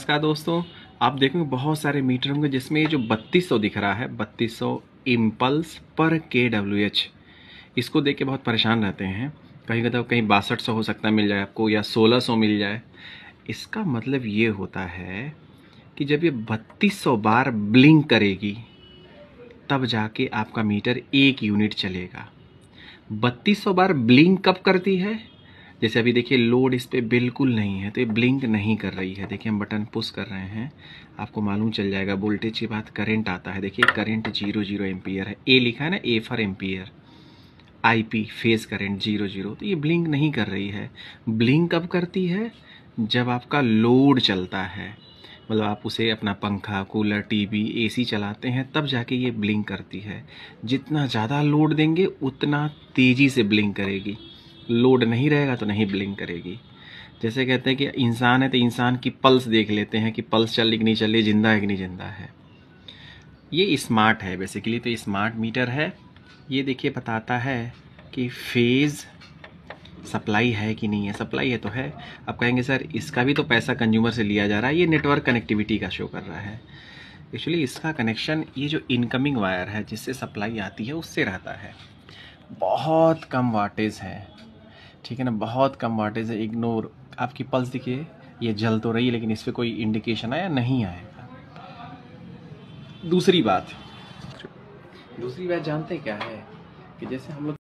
नमस्कार दोस्तों आप देखेंगे बहुत सारे मीटर होंगे जिसमें ये जो 3200 दिख रहा है 3200 इम्पल्स पर के डब्ल्यू एच इसको देख के बहुत परेशान रहते हैं कहीं कहीं तो कहीं बासठ सौ हो सकता है मिल जाए आपको या सोलह सौ मिल जाए इसका मतलब ये होता है कि जब ये 3200 बार ब्लिंक करेगी तब जाके आपका मीटर एक यूनिट चलेगा 3200 बार ब्लिंक कब करती है जैसे अभी देखिए लोड इस पर बिल्कुल नहीं है तो ये ब्लिंक नहीं कर रही है देखिए हम बटन पुश कर रहे हैं आपको मालूम चल जाएगा वोल्टेज के बाद करंट आता है देखिए करंट जीरो जीरो एम्पियर है ए लिखा है ना A for ampere I P phase current zero zero तो ये ब्लिंक नहीं कर रही है ब्लिंक कब करती है जब आपका लोड चलता है मतलब आप उसे अपना पंखा कूलर टीवी एसी चलाते हैं तब जाके ये ब्लिंक करती है जितना ज़्यादा लोड देंगे उतना तेज़ी से ब्लिंक करेगी लोड नहीं रहेगा तो नहीं ब्लिंक करेगी जैसे कहते हैं कि इंसान है तो इंसान की पल्स देख लेते हैं कि पल्स चल कि नहीं चल रही जिंदा है कि नहीं जिंदा है ये स्मार्ट है बेसिकली तो स्मार्ट मीटर है ये देखिए बताता है कि फेज़ सप्लाई है कि नहीं है सप्लाई है तो है अब कहेंगे सर इसका भी तो पैसा कंज्यूमर से लिया जा रहा है ये नेटवर्क कनेक्टिविटी का शो कर रहा है एक्चुअली इसका कनेक्शन ये जो इनकमिंग वायर है जिससे सप्लाई आती है उससे रहता है बहुत कम वाटेज है ठीक है ना बहुत कम वाटेज है इग्नोर आपकी पल्स देखिए ये जल तो रही है लेकिन इस पर कोई इंडिकेशन आया नहीं आएगा दूसरी बात दूसरी बात जानते क्या है कि जैसे हम लोग